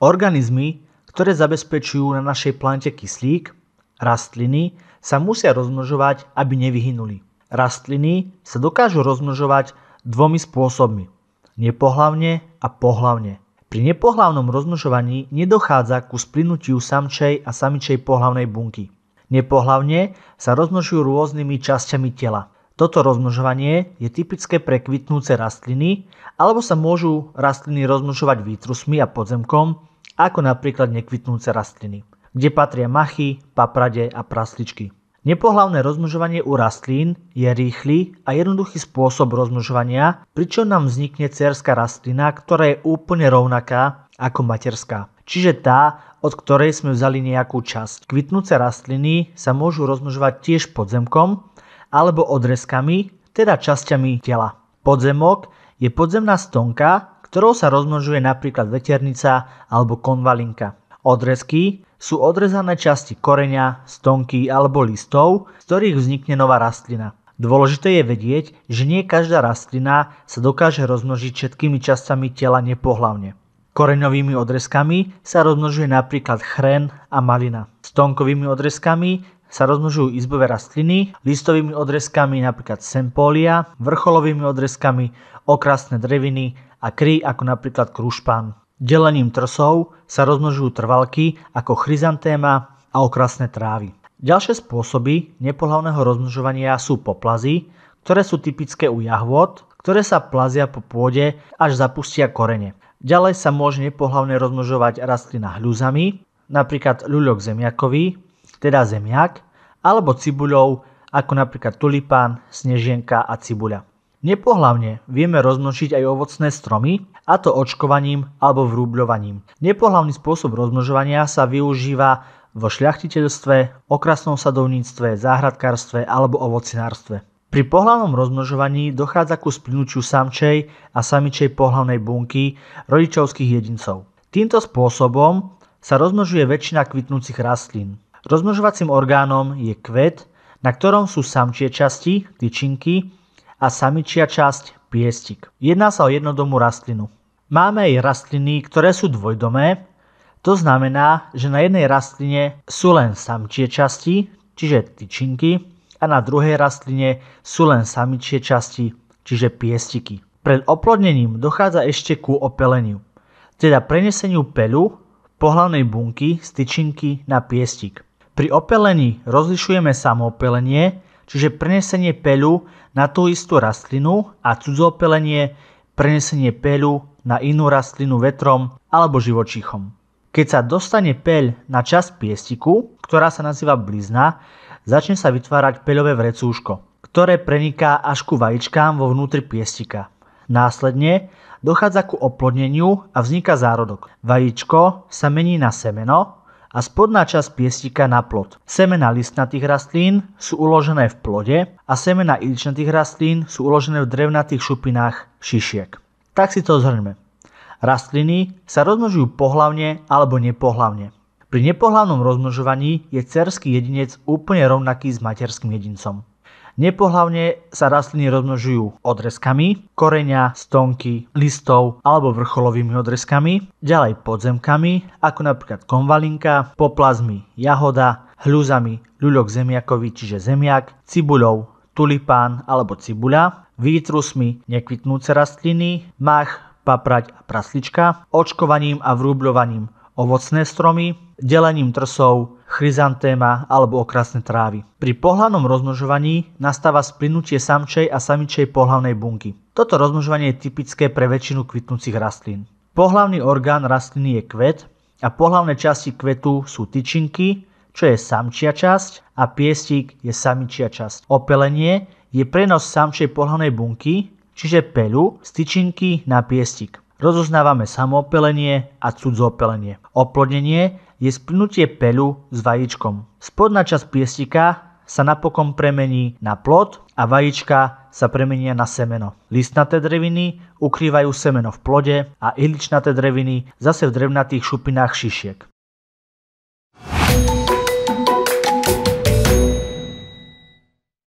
Organizmy, ktoré zabezpečujú na našej plante kyslík, rastliny, sa musia rozmnožovať, aby nevyhynuli. Rastliny sa dokážu rozmnožovať dvomi spôsobmi. Nepohlavne a pohlavne. Pri nepohlavnom rozmnožovaní nedochádza ku splynutiu samčej a samičej pohlavnej bunky. Nepohlavne sa rozmnožujú rôznymi časťami tela. Toto rozmnožovanie je typické pre kvitnúce rastliny, alebo sa môžu rastliny rozmnožovať výtrusmi a podzemkom, ako napríklad nekvitnúce rastliny, kde patria machy, paprade a prasličky. Nepohlavné rozmnožovanie u rastlín je rýchly a jednoduchý spôsob rozmnožovania, pričom nám vznikne cerská rastlina, ktorá je úplne rovnaká ako materská. Čiže tá, od ktorej sme vzali nejakú časť. Kvitnúce rastliny sa môžu rozmnožovať tiež podzemkom alebo odrezkami, teda časťami tela. Podzemok je podzemná stonka, ktorou sa rozmnožuje napríklad veternica alebo konvalinka. Odrezky sú odrezané časti koreňa, stonky alebo listov, z ktorých vznikne nová rastlina. Dôležité je vedieť, že nie každá rastlina sa dokáže rozmnožiť všetkými časťami tela nepohlavne. Koreňovými odrezkami sa rozmnožuje napríklad chren a malina. Stonkovými odrezkami sa rozmnožujú izbové rastliny, listovými odrezkami napríklad sempólia, vrcholovými odrezkami, okrasné dreviny a kry ako napríklad krušpan. Delením trsov sa rozmnožujú trvalky ako chryzantéma a okrasné trávy. Ďalšie spôsoby nepohlavného rozmnožovania sú poplazy, ktoré sú typické u jahôd, ktoré sa plazia po pôde až zapustia korene. Ďalej sa môže nepohlavne rozmnožovať rastlina hľuzami, napríklad ľuľok zemiakový, teda zemiak, alebo cibuľou, ako napríklad tulipán, snežienka a cibuľa. Nepohlavne vieme rozmnožiť aj ovocné stromy, a to očkovaním alebo vrúbľovaním. Nepohlavný spôsob rozmnožovania sa využíva vo šľachtiteľstve, okrasnom sadovníctve, záhradkárstve alebo ovocinárstve. Pri pohlavnom rozmnožovaní dochádza ku splinutiu samčej a samičej pohlavnej bunky rodičovských jedincov. Týmto spôsobom sa rozmnožuje väčšina kvitnúcich rastlín. Rozmnožovacím orgánom je kvet, na ktorom sú samčie časti, tyčinky, a samičia časť piestik. Jedná sa o jednodomú rastlinu. Máme aj rastliny, ktoré sú dvojdomé, to znamená, že na jednej rastline sú len samčie časti, čiže tyčinky, a na druhej rastline sú len samičie časti, čiže piestiky. Pred oplodnením dochádza ešte ku opeleniu, teda preneseniu peľu pohlavnej bunky z tyčinky na piestik. Pri opelení rozlišujeme samoopelenie, čiže prenesenie peľu na tú istú rastlinu a cudzopelenie prenesenie peľu na inú rastlinu vetrom alebo živočíchom. Keď sa dostane peľ na časť piestiku, ktorá sa nazýva blizna, začne sa vytvárať peľové vrecúško, ktoré preniká až ku vajíčkám vo vnútri piestika. Následne dochádza ku oplodneniu a vzniká zárodok. Vajíčko sa mení na semeno, a spodná časť piestika na plod. Semena listnatých rastlín sú uložené v plode a semena iličnatých rastlín sú uložené v drevnatých šupinách šišiek. Tak si to zhrňme. Rastliny sa rozmnožujú pohlavne alebo nepohlavne. Pri nepohlavnom rozmnožovaní je cerský jedinec úplne rovnaký s materským jedincom. Nepohlavne sa rastliny rozmnožujú odreskami, koreňa, stonky, listov alebo vrcholovými odreskami, ďalej podzemkami, ako napríklad konvalinka, poplazmy, jahoda, hľuzami, ľuľok zemiakový, čiže zemiak, cibuľou, tulipán alebo cibuľa, výtrusmi nekvitnúce rastliny, mach, paprať a praslička, očkovaním a vrúbľovaním ovocné stromy, delením trsov, chryzantéma alebo okrasné trávy. Pri pohľavnom rozmnožovaní nastáva splynutie samčej a samičej pohľavnej bunky. Toto rozmnožovanie je typické pre väčšinu kvitnúcich rastlín. Pohlavný orgán rastliny je kvet a pohlavné časti kvetu sú tyčinky, čo je samčia časť a piestík je samičia časť. Opelenie je prenos samčej pohľavnej bunky, čiže peľu z tyčinky na piestík rozoznávame samoopelenie a cudzoopelenie. Oplodnenie je splnutie peľu s vajíčkom. Spodná časť piestika sa napokon premení na plod a vajíčka sa premenia na semeno. Listnaté dreviny ukrývajú semeno v plode a ihličnaté dreviny zase v drevnatých šupinách šišiek.